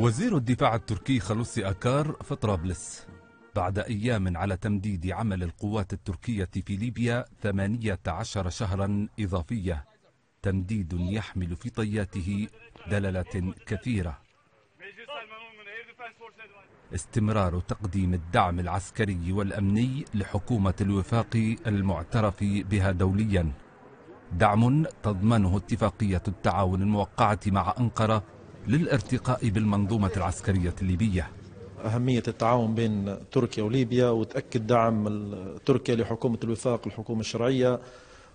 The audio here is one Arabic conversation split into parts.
وزير الدفاع التركي خلوسي أكار في طرابلس بعد أيام على تمديد عمل القوات التركية في ليبيا 18 شهرا إضافية تمديد يحمل في طياته دلالة كثيرة استمرار تقديم الدعم العسكري والأمني لحكومة الوفاق المعترف بها دوليا دعم تضمنه اتفاقية التعاون الموقعة مع أنقرة للارتقاء بالمنظومة العسكرية الليبية أهمية التعاون بين تركيا وليبيا وتأكد دعم تركيا لحكومة الوفاق الحكومة الشرعية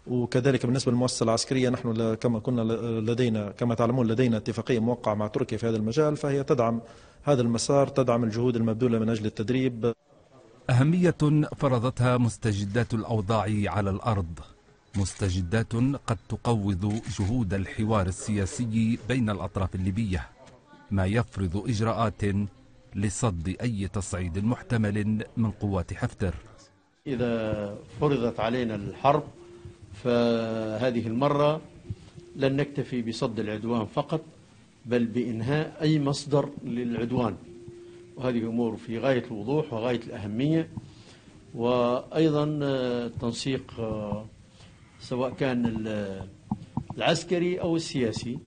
وكذلك بالنسبة للمؤسسة العسكرية نحن كما كنا لدينا كما تعلمون لدينا اتفاقية موقعة مع تركيا في هذا المجال فهي تدعم هذا المسار تدعم الجهود المبذولة من أجل التدريب أهمية فرضتها مستجدات الأوضاع على الأرض مستجدات قد تقوض جهود الحوار السياسي بين الأطراف الليبية ما يفرض إجراءات لصد أي تصعيد محتمل من قوات حفتر إذا فرضت علينا الحرب فهذه المرة لن نكتفي بصد العدوان فقط بل بإنهاء أي مصدر للعدوان وهذه أمور في غاية الوضوح وغاية الأهمية وأيضا آه، تنسيق آه، سواء كان العسكري أو السياسي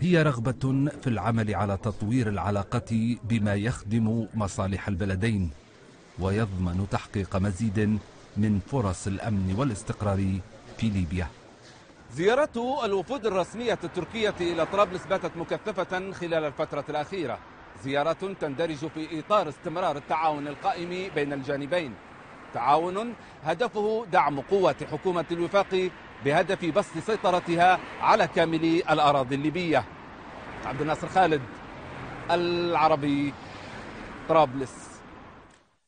هي رغبة في العمل على تطوير العلاقة بما يخدم مصالح البلدين ويضمن تحقيق مزيد من فرص الأمن والاستقرار في ليبيا زيارة الوفود الرسمية التركية إلى طرابلس باتت مكثفة خلال الفترة الأخيرة زيارة تندرج في إطار استمرار التعاون القائم بين الجانبين تعاون هدفه دعم قوة حكومة الوفاق بهدف بسط سيطرتها على كامل الأراضي الليبية عبد الناصر خالد العربي طرابلس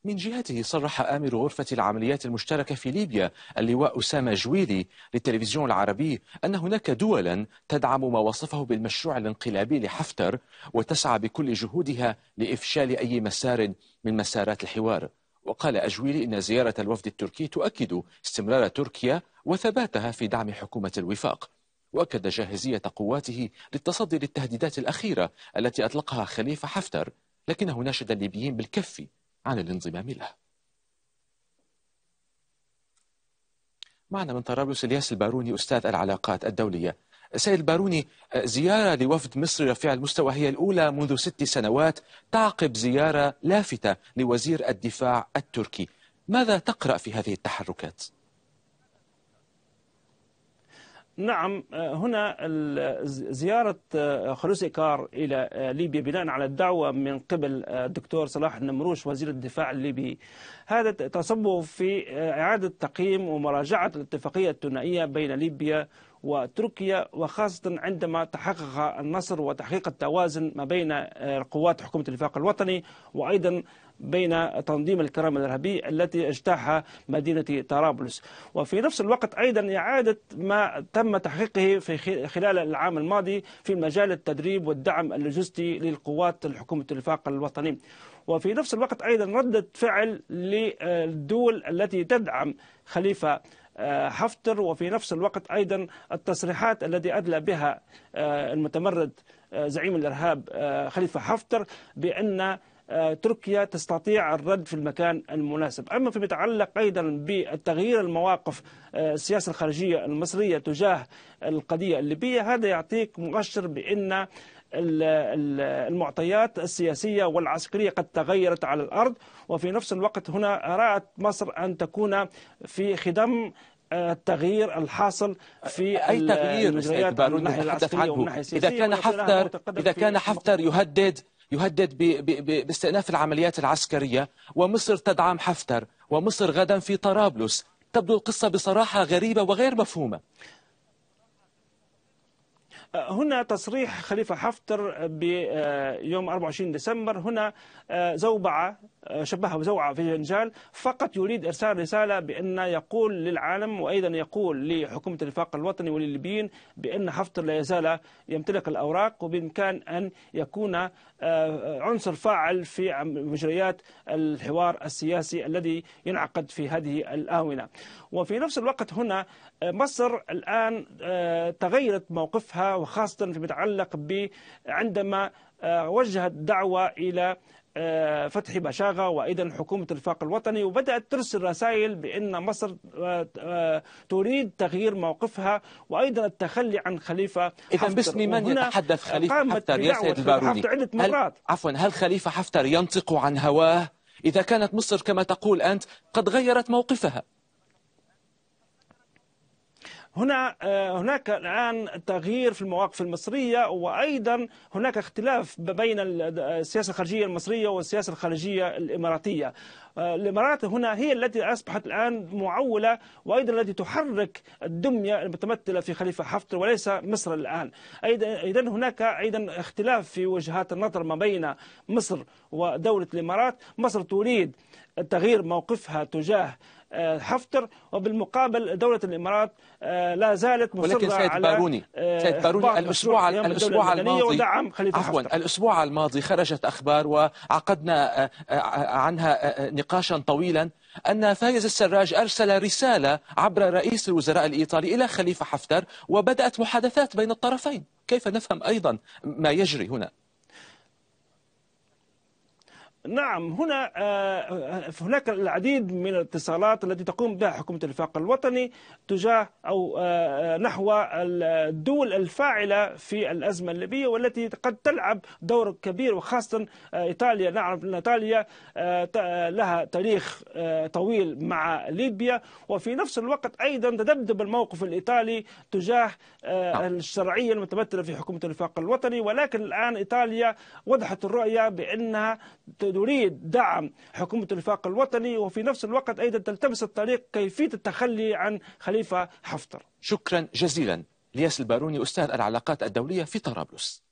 من جهته صرح آمر غرفة العمليات المشتركة في ليبيا اللواء أسامة جويلي للتلفزيون العربي أن هناك دولا تدعم ما وصفه بالمشروع الانقلابي لحفتر وتسعى بكل جهودها لإفشال أي مسار من مسارات الحوار وقال أجويري إن زيارة الوفد التركي تؤكد استمرار تركيا وثباتها في دعم حكومة الوفاق وأكد جاهزية قواته للتصدي للتهديدات الأخيرة التي أطلقها خليفة حفتر لكنه ناشد الليبيين بالكف عن الانضمام له معنا من طرابلس الياس الباروني أستاذ العلاقات الدولية سيد الباروني زيارة لوفد مصري رفيع المستوى هي الأولى منذ ست سنوات تعقب زيارة لافتة لوزير الدفاع التركي ماذا تقرأ في هذه التحركات؟ نعم هنا زيارة آه، خلوص كار إلى آه، ليبيا بناء على الدعوة من قبل آه، الدكتور صلاح النمروش وزير الدفاع الليبي هذا تصب في إعادة تقييم ومراجعة الاتفاقية الثنائية بين ليبيا وتركيا وخاصة عندما تحقق النصر وتحقيق التوازن ما بين آه، قوات حكومة الوفاق الوطني وأيضا بين تنظيم الكرامة الإرهابي التي اجتاحها مدينة طرابلس وفي نفس الوقت أيضا إعادة ما تم تحقيقه في خلال العام الماضي في مجال التدريب والدعم اللوجستي للقوات الحكومة الوفاق الوطني وفي نفس الوقت أيضا ردة فعل للدول التي تدعم خليفة حفتر وفي نفس الوقت أيضا التصريحات التي أدلى بها آه، المتمرد آه، زعيم الإرهاب آه، خليفة حفتر بأن تركيا تستطيع الرد في المكان المناسب أما فيما يتعلق أيضا بتغيير المواقف السياسة الخارجية المصرية تجاه القضية الليبية هذا يعطيك مؤشر بأن المعطيات السياسية والعسكرية قد تغيرت على الأرض وفي نفس الوقت هنا رأت مصر أن تكون في خدم آه، التغيير الحاصل في اي تغيير من بارون نتحدث عنه اذا كان حفتر اذا كان حفتر يهدد يهدد باستئناف العمليات العسكريه ومصر تدعم حفتر ومصر غدا في طرابلس تبدو القصه بصراحه غريبه وغير مفهومه هنا تصريح خليفة حفتر بيوم 24 ديسمبر هنا آه، زوبعة آه، شبهها بزوعة في جنجال فقط يريد إرسال رسالة بأن يقول للعالم وأيضا يقول لحكومة الرفاق الوطني ولليبيين بأن حفتر لا يزال يمتلك الأوراق وبإمكان أن يكون آه، عنصر فاعل في مجريات الحوار السياسي الذي ينعقد في هذه الآونة وفي نفس الوقت هنا مصر الآن تغيرت موقفها وخاصة فيما يتعلق ب عندما آه، وجهت دعوة إلى آه، فتح بشاغة وأيضا حكومة الفاق الوطني وبدأت ترسل رسائل بأن مصر آه، تريد تغيير موقفها وأيضا التخلي عن خليفة إذا باسم من يتحدث خليفة حفتر يا سيد البارودي عدة مرات عفوا هل خليفة حفتر ينطق عن هواه إذا كانت مصر كما تقول أنت قد غيرت موقفها هنا آه، هناك الآن تغيير في المواقف المصرية وأيضا هناك اختلاف بين آه، السياسة الخارجية المصرية والسياسة الخارجية الإماراتية آه، الإمارات هنا هي التي أصبحت الآن معولة وأيضا التي تحرك الدمية المتمثلة في خليفة حفتر وليس مصر الآن أيضا إذا هناك أيضا اختلاف في وجهات النظر ما بين مصر ودولة الإمارات مصر تريد تغيير موقفها تجاه آه، حفتر وبالمقابل دولة الإمارات آه، لا زالت مصرة ولكن سيد باروني آه، سيد باروني الأسبوع الأسبوع الماضي عفوا الأسبوع الماضي خرجت أخبار وعقدنا عنها نقاشا طويلا أن فايز السراج أرسل رسالة عبر رئيس الوزراء الإيطالي إلى خليفة حفتر وبدأت محادثات بين الطرفين كيف نفهم أيضا ما يجري هنا نعم هنا آه، آه، هناك العديد من الاتصالات التي تقوم بها حكومة الاتفاق الوطني تجاه أو آه، نحو الدول الفاعلة في الأزمة الليبية والتي قد تلعب دور كبير وخاصة إيطاليا نعرف أن إيطاليا لها تاريخ طويل مع ليبيا وفي نفس الوقت أيضا تدبدب الموقف الإيطالي تجاه نعم. الشرعية المتمثلة في حكومة الاتفاق الوطني ولكن الآن إيطاليا وضحت الرؤية بأنها تريد دعم حكومة الوفاق الوطني وفي نفس الوقت أيضا تلتمس الطريق كيفية التخلي عن خليفة حفتر شكرا جزيلا لياس الباروني أستاذ العلاقات الدولية في طرابلس